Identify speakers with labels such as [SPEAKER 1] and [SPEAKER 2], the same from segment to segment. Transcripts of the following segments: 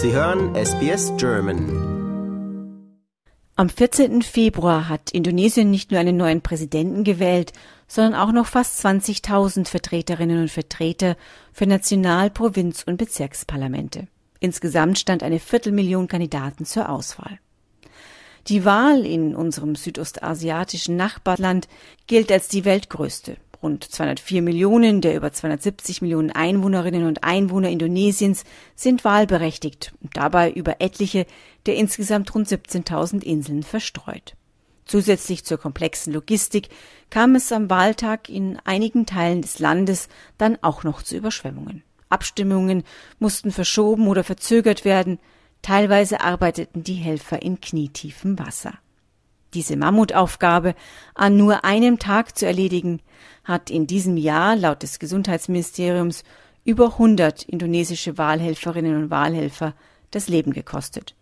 [SPEAKER 1] Sie hören SBS German. Am 14. Februar hat Indonesien nicht nur einen neuen Präsidenten gewählt, sondern auch noch fast 20.000 Vertreterinnen und Vertreter für National-, Provinz- und Bezirksparlamente. Insgesamt stand eine Viertelmillion Kandidaten zur Auswahl. Die Wahl in unserem südostasiatischen Nachbarland gilt als die weltgrößte. Rund 204 Millionen der über 270 Millionen Einwohnerinnen und Einwohner Indonesiens sind wahlberechtigt und dabei über etliche der insgesamt rund 17.000 Inseln verstreut. Zusätzlich zur komplexen Logistik kam es am Wahltag in einigen Teilen des Landes dann auch noch zu Überschwemmungen. Abstimmungen mussten verschoben oder verzögert werden, teilweise arbeiteten die Helfer in knietiefem Wasser. Diese Mammutaufgabe an nur einem Tag zu erledigen, hat in diesem Jahr laut des Gesundheitsministeriums über 100 indonesische Wahlhelferinnen und Wahlhelfer das Leben gekostet.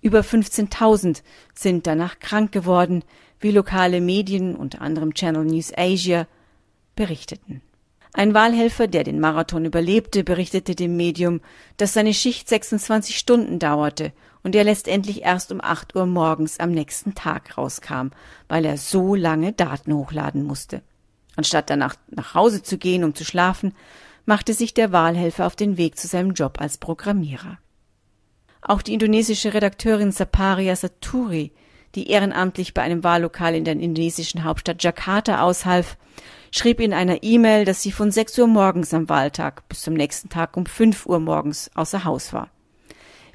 [SPEAKER 1] Über 15.000 sind danach krank geworden, wie lokale Medien unter anderem Channel News Asia berichteten. Ein Wahlhelfer, der den Marathon überlebte, berichtete dem Medium, dass seine Schicht 26 Stunden dauerte und er letztendlich erst um 8 Uhr morgens am nächsten Tag rauskam, weil er so lange Daten hochladen musste. Anstatt danach nach Hause zu gehen, um zu schlafen, machte sich der Wahlhelfer auf den Weg zu seinem Job als Programmierer. Auch die indonesische Redakteurin Saparia Saturi die ehrenamtlich bei einem Wahllokal in der indonesischen Hauptstadt Jakarta aushalf, schrieb in einer E-Mail, dass sie von 6 Uhr morgens am Wahltag bis zum nächsten Tag um 5 Uhr morgens außer Haus war.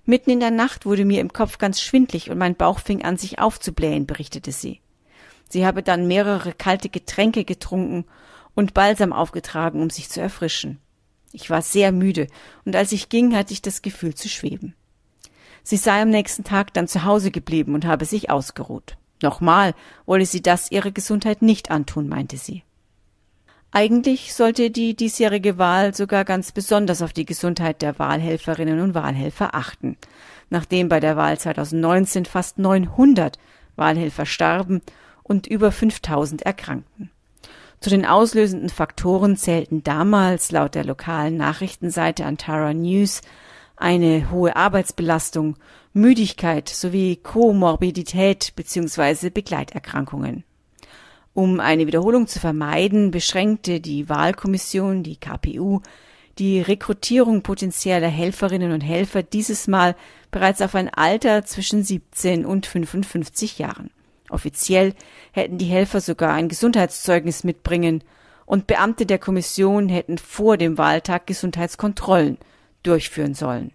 [SPEAKER 1] Mitten in der Nacht wurde mir im Kopf ganz schwindlig und mein Bauch fing an, sich aufzublähen, berichtete sie. Sie habe dann mehrere kalte Getränke getrunken und Balsam aufgetragen, um sich zu erfrischen. Ich war sehr müde, und als ich ging, hatte ich das Gefühl zu schweben. Sie sei am nächsten Tag dann zu Hause geblieben und habe sich ausgeruht. Nochmal wolle sie das ihrer Gesundheit nicht antun, meinte sie. Eigentlich sollte die diesjährige Wahl sogar ganz besonders auf die Gesundheit der Wahlhelferinnen und Wahlhelfer achten. Nachdem bei der Wahl 2019 fast 900 Wahlhelfer starben und über 5000 erkrankten. Zu den auslösenden Faktoren zählten damals laut der lokalen Nachrichtenseite Antara News eine hohe Arbeitsbelastung, Müdigkeit sowie Komorbidität bzw. Begleiterkrankungen. Um eine Wiederholung zu vermeiden, beschränkte die Wahlkommission, die KPU, die Rekrutierung potenzieller Helferinnen und Helfer dieses Mal bereits auf ein Alter zwischen 17 und 55 Jahren. Offiziell hätten die Helfer sogar ein Gesundheitszeugnis mitbringen und Beamte der Kommission hätten vor dem Wahltag Gesundheitskontrollen durchführen sollen.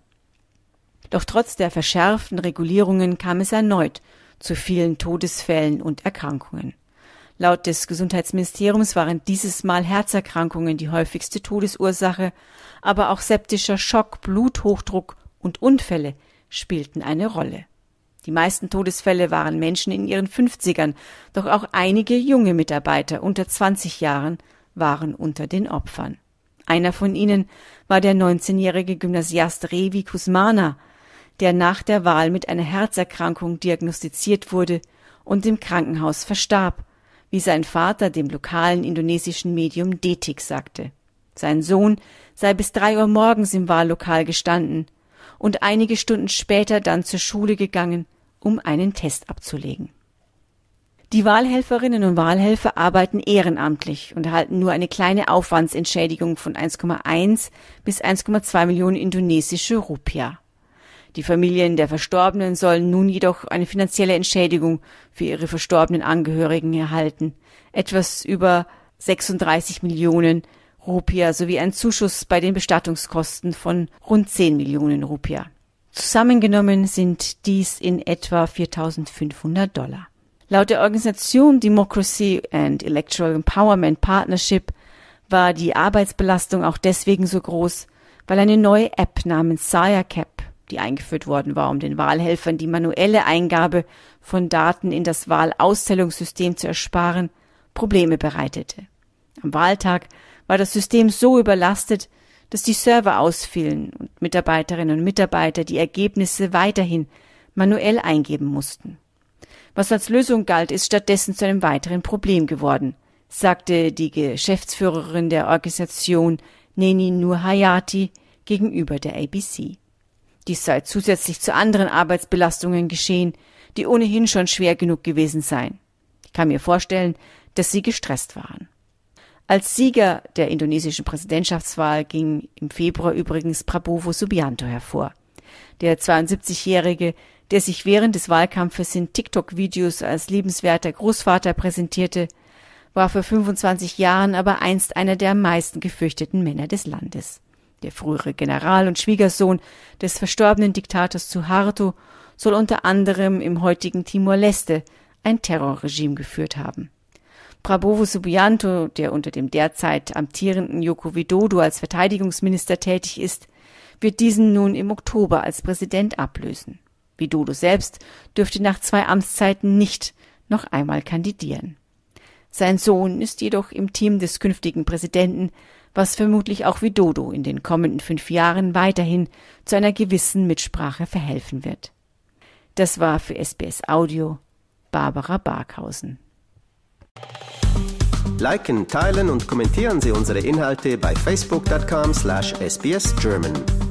[SPEAKER 1] Doch trotz der verschärften Regulierungen kam es erneut zu vielen Todesfällen und Erkrankungen. Laut des Gesundheitsministeriums waren dieses Mal Herzerkrankungen die häufigste Todesursache, aber auch septischer Schock, Bluthochdruck und Unfälle spielten eine Rolle. Die meisten Todesfälle waren Menschen in ihren 50ern, doch auch einige junge Mitarbeiter unter 20 Jahren waren unter den Opfern. Einer von ihnen war der 19-jährige Gymnasiast Revi Kusmana, der nach der Wahl mit einer Herzerkrankung diagnostiziert wurde und im Krankenhaus verstarb, wie sein Vater dem lokalen indonesischen Medium Detik sagte. Sein Sohn sei bis drei Uhr morgens im Wahllokal gestanden und einige Stunden später dann zur Schule gegangen, um einen Test abzulegen die Wahlhelferinnen und Wahlhelfer arbeiten ehrenamtlich und erhalten nur eine kleine Aufwandsentschädigung von 1,1 bis 1,2 Millionen indonesische Rupia. Die Familien der Verstorbenen sollen nun jedoch eine finanzielle Entschädigung für ihre verstorbenen Angehörigen erhalten, etwas über 36 Millionen Rupia sowie ein Zuschuss bei den Bestattungskosten von rund 10 Millionen Rupia. Zusammengenommen sind dies in etwa 4.500 Dollar. Laut der Organisation Democracy and Electoral Empowerment Partnership war die Arbeitsbelastung auch deswegen so groß, weil eine neue App namens SireCap, die eingeführt worden war, um den Wahlhelfern die manuelle Eingabe von Daten in das Wahlauszählungssystem zu ersparen, Probleme bereitete. Am Wahltag war das System so überlastet, dass die Server ausfielen und Mitarbeiterinnen und Mitarbeiter die Ergebnisse weiterhin manuell eingeben mussten. Was als Lösung galt, ist stattdessen zu einem weiteren Problem geworden, sagte die Geschäftsführerin der Organisation Neni Nur Hayati gegenüber der ABC. Dies sei zusätzlich zu anderen Arbeitsbelastungen geschehen, die ohnehin schon schwer genug gewesen seien. Ich kann mir vorstellen, dass sie gestresst waren. Als Sieger der indonesischen Präsidentschaftswahl ging im Februar übrigens Prabowo Subianto hervor. Der 72-Jährige der sich während des Wahlkampfes in TikTok-Videos als liebenswerter Großvater präsentierte, war vor 25 Jahren aber einst einer der am meisten gefürchteten Männer des Landes. Der frühere General und Schwiegersohn des verstorbenen Diktators Suharto soll unter anderem im heutigen Timor-Leste ein Terrorregime geführt haben. Prabowo Subianto, der unter dem derzeit amtierenden Joko Widodo als Verteidigungsminister tätig ist, wird diesen nun im Oktober als Präsident ablösen wie Dodo selbst dürfte nach zwei Amtszeiten nicht noch einmal kandidieren. Sein Sohn ist jedoch im Team des künftigen Präsidenten, was vermutlich auch wie Dodo in den kommenden fünf Jahren weiterhin zu einer gewissen Mitsprache verhelfen wird. Das war für SBS Audio Barbara Barkhausen. Liken, teilen und kommentieren Sie unsere Inhalte bei facebook.com/sbsgerman.